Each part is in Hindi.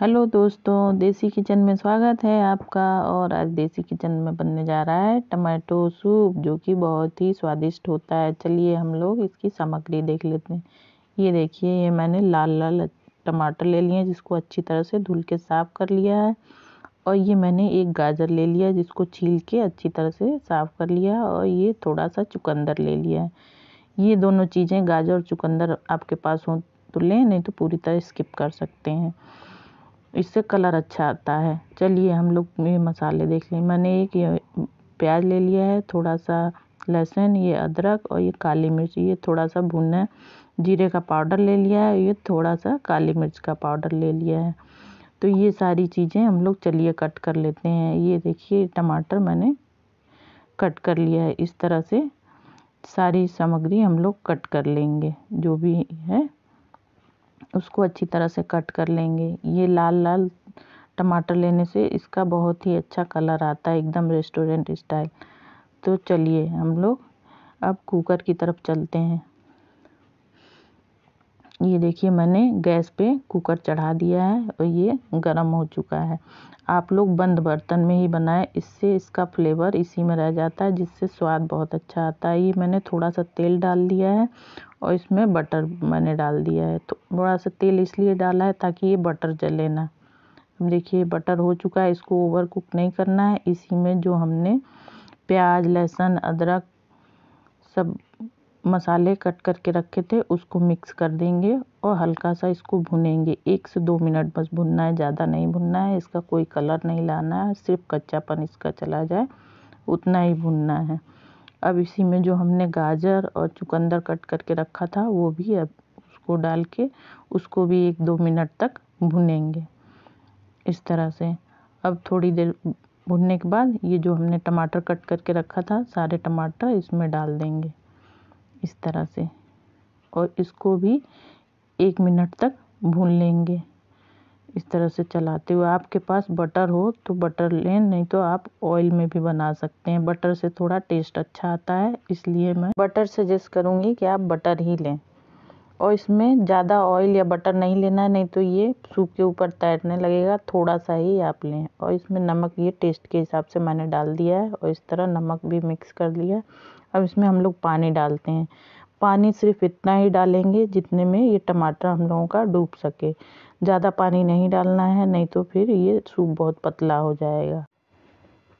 हेलो दोस्तों देसी किचन में स्वागत है आपका और आज देसी किचन में बनने जा रहा है टमाटो सूप जो कि बहुत ही स्वादिष्ट होता है चलिए हम लोग इसकी सामग्री देख लेते हैं ये देखिए ये मैंने लाल लाल टमाटर ले लिए जिसको अच्छी तरह से धुल के साफ़ कर लिया है और ये मैंने एक गाजर ले लिया जिसको छील के अच्छी तरह से साफ़ कर लिया और ये थोड़ा सा चुकंदर ले लिया है ये दोनों चीज़ें गाजर और चुकंदर आपके पास हों तो लें नहीं तो पूरी तरह स्किप कर सकते हैं इससे कलर अच्छा आता है चलिए हम लोग ये मसाले देख लें मैंने एक ये प्याज ले लिया है थोड़ा सा लहसुन ये अदरक और ये काली मिर्च ये थोड़ा सा भुना जीरे का पाउडर ले लिया है ये थोड़ा सा काली मिर्च का पाउडर ले लिया है तो ये सारी चीज़ें हम लोग चलिए कट कर लेते हैं ये देखिए टमाटर मैंने कट कर लिया है इस तरह से सारी सामग्री हम लोग कट कर लेंगे जो भी है उसको अच्छी तरह से कट कर लेंगे ये लाल लाल टमाटर लेने से इसका बहुत ही अच्छा कलर आता है एकदम रेस्टोरेंट स्टाइल तो चलिए हम लोग अब कुकर की तरफ चलते हैं ये देखिए मैंने गैस पे कुकर चढ़ा दिया है और ये गर्म हो चुका है आप लोग बंद बर्तन में ही बनाएं इससे इसका फ्लेवर इसी में रह जाता है जिससे स्वाद बहुत अच्छा आता है ये मैंने थोड़ा सा तेल डाल दिया है और इसमें बटर मैंने डाल दिया है तो थोड़ा सा तेल इसलिए डाला है ताकि ये बटर जले ना देखिए बटर हो चुका है इसको ओवर कुक नहीं करना है इसी में जो हमने प्याज लहसुन अदरक सब मसाले कट करके रखे थे उसको मिक्स कर देंगे और हल्का सा इसको भुनेंगे एक से दो मिनट बस भुनना है ज़्यादा नहीं भुनना है इसका कोई कलर नहीं लाना है सिर्फ कच्चापन इसका चला जाए उतना ही भुनना है अब इसी में जो हमने गाजर और चुकंदर कट करके रखा था वो भी अब उसको डाल के उसको भी एक दो मिनट तक भुनेंगे इस तरह से अब थोड़ी देर भुनने के बाद ये जो हमने टमाटर कट करके रखा था सारे टमाटर इसमें डाल देंगे इस तरह से और इसको भी एक मिनट तक भून लेंगे इस तरह से चलाते हुए आपके पास बटर हो तो बटर लें नहीं तो आप ऑयल में भी बना सकते हैं बटर से थोड़ा टेस्ट अच्छा आता है इसलिए मैं बटर सजेस्ट करूँगी कि आप बटर ही लें और इसमें ज़्यादा ऑयल या बटर नहीं लेना है नहीं तो ये सूप के ऊपर तैरने लगेगा थोड़ा सा ही आप लें और इसमें नमक ये टेस्ट के हिसाब से मैंने डाल दिया है और इस तरह नमक भी मिक्स कर लिया अब इसमें हम लोग पानी डालते हैं पानी सिर्फ इतना ही डालेंगे जितने में ये टमाटर हम लोगों का डूब सके ज़्यादा पानी नहीं डालना है नहीं तो फिर ये सूप बहुत पतला हो जाएगा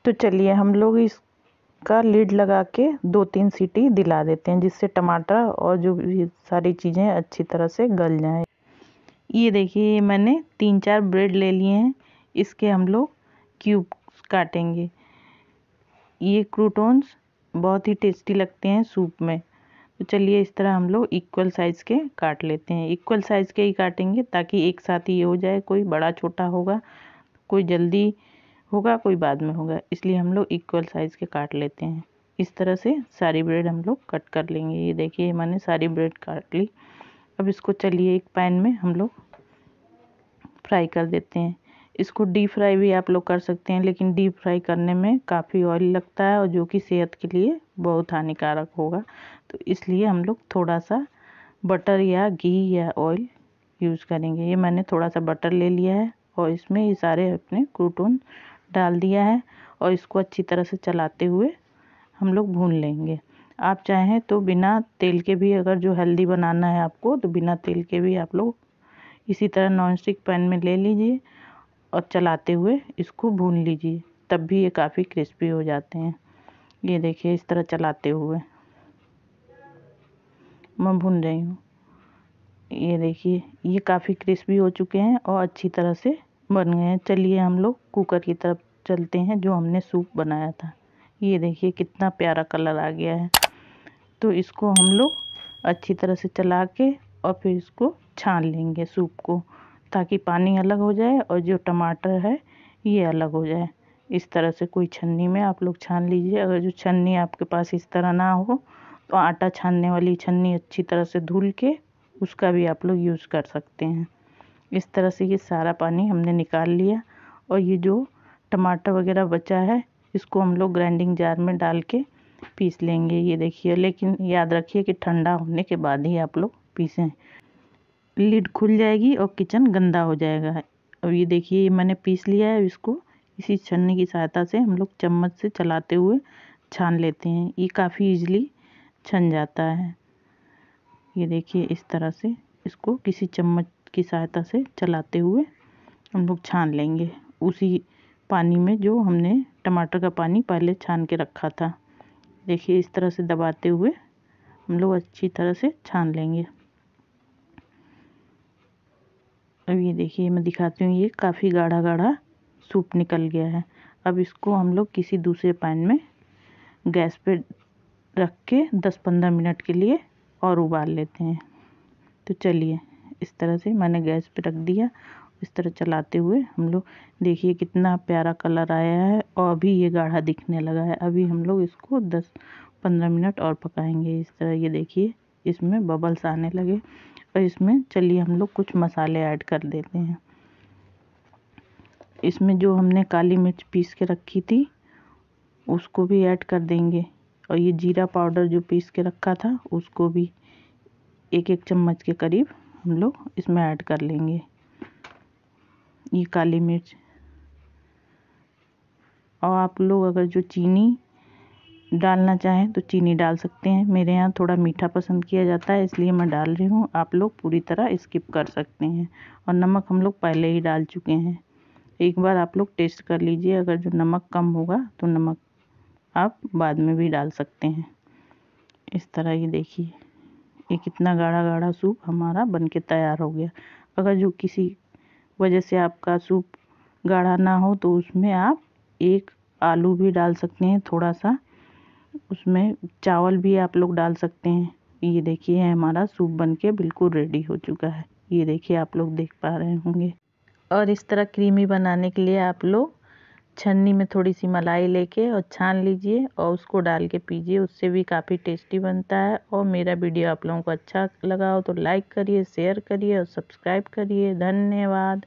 तो चलिए हम लोग इसका लीड लगा के दो तीन सीटी दिला देते हैं जिससे टमाटर और जो भी सारी चीज़ें अच्छी तरह से गल जाए ये देखिए ये मैंने तीन चार ब्रेड ले लिए हैं इसके हम लोग क्यूब काटेंगे ये क्रूटोन्स बहुत ही टेस्टी लगते हैं सूप में तो चलिए इस तरह हम लोग इक्वल साइज़ के काट लेते हैं इक्वल साइज़ के ही काटेंगे ताकि एक साथ ही ये हो जाए कोई बड़ा छोटा होगा कोई जल्दी होगा कोई बाद में होगा इसलिए हम लोग इक्वल साइज़ के काट लेते हैं इस तरह से सारी ब्रेड हम लोग कट कर लेंगे ये देखिए मैंने सारी ब्रेड काट ली अब इसको चलिए एक पैन में हम लोग फ्राई कर देते हैं इसको डीप फ्राई भी आप लोग कर सकते हैं लेकिन डीप फ्राई करने में काफ़ी ऑयल लगता है और जो कि सेहत के लिए बहुत हानिकारक होगा तो इसलिए हम लोग थोड़ा सा बटर या घी या ऑयल यूज़ करेंगे ये मैंने थोड़ा सा बटर ले लिया है और इसमें ये सारे अपने क्रूटोन डाल दिया है और इसको अच्छी तरह से चलाते हुए हम लोग भून लेंगे आप चाहें तो बिना तेल के भी अगर जो हेल्दी बनाना है आपको तो बिना तेल के भी आप लोग इसी तरह नॉन स्टिक पैन में ले लीजिए और चलाते हुए इसको भून लीजिए तब भी ये काफ़ी क्रिस्पी हो जाते हैं ये देखिए इस तरह चलाते हुए मैं भून रही हूँ ये देखिए ये काफ़ी क्रिस्पी हो चुके हैं और अच्छी तरह से बन गए हैं चलिए हम लोग कुकर की तरफ चलते हैं जो हमने सूप बनाया था ये देखिए कितना प्यारा कलर आ गया है तो इसको हम लोग अच्छी तरह से चला के और फिर इसको छान लेंगे सूप को ताकि पानी अलग हो जाए और जो टमाटर है ये अलग हो जाए इस तरह से कोई छन्नी में आप लोग छान लीजिए अगर जो छन्नी आपके पास इस तरह ना हो तो आटा छानने वाली छन्नी अच्छी तरह से धुल के उसका भी आप लोग यूज़ कर सकते हैं इस तरह से ये सारा पानी हमने निकाल लिया और ये जो टमाटर वगैरह बचा है इसको हम लोग ग्राइंडिंग जार में डाल के पीस लेंगे ये देखिए लेकिन याद रखिए कि ठंडा होने के बाद ही आप लोग पीसें लिड खुल जाएगी और किचन गंदा हो जाएगा और ये देखिए ये मैंने पीस लिया है इसको इसी छन्नी की सहायता से हम लोग चम्मच से चलाते हुए छान लेते हैं ये काफ़ी इजली छन जाता है ये देखिए इस तरह से इसको किसी चम्मच की सहायता से चलाते हुए हम लोग छान लेंगे उसी पानी में जो हमने टमाटर का पानी पहले छान के रखा था देखिए इस तरह से दबाते हुए हम लोग अच्छी तरह से छान लेंगे अब ये देखिए मैं दिखाती हूँ ये काफ़ी गाढ़ा गाढ़ा सूप निकल गया है अब इसको हम लोग किसी दूसरे पैन में गैस पे रख के 10-15 मिनट के लिए और उबाल लेते हैं तो चलिए इस तरह से मैंने गैस पे रख दिया इस तरह चलाते हुए हम लोग देखिए कितना प्यारा कलर आया है और अभी ये गाढ़ा दिखने लगा है अभी हम लोग इसको 10-15 मिनट और पकाएंगे इस तरह ये देखिए इसमें बबल्स आने लगे और तो इसमें चलिए हम लोग कुछ मसाले ऐड कर देते हैं इसमें जो हमने काली मिर्च पीस के रखी थी उसको भी ऐड कर देंगे और ये जीरा पाउडर जो पीस के रखा था उसको भी एक एक चम्मच के करीब हम लोग इसमें ऐड कर लेंगे ये काली मिर्च और आप लोग अगर जो चीनी डालना चाहें तो चीनी डाल सकते हैं मेरे यहाँ थोड़ा मीठा पसंद किया जाता है इसलिए मैं डाल रही हूँ आप लोग पूरी तरह स्किप कर सकते हैं और नमक हम लोग पहले ही डाल चुके हैं एक बार आप लोग टेस्ट कर लीजिए अगर जो नमक कम होगा तो नमक आप बाद में भी डाल सकते हैं इस तरह ये देखिए ये कितना गाढ़ा गाढ़ा सूप हमारा बन के तैयार हो गया अगर जो किसी वजह से आपका सूप गाढ़ा ना हो तो उसमें आप एक आलू भी डाल सकते हैं थोड़ा सा उसमें चावल भी आप लोग डाल सकते हैं ये देखिए हमारा सूप बनके बिल्कुल रेडी हो चुका है ये देखिए आप लोग देख पा रहे होंगे और इस तरह क्रीमी बनाने के लिए आप लोग छन्नी में थोड़ी सी मलाई लेके और छान लीजिए और उसको डाल के पीजिए उससे भी काफ़ी टेस्टी बनता है और मेरा वीडियो आप लोगों को अच्छा लगा हो तो लाइक करिए शेयर करिए और सब्सक्राइब करिए धन्यवाद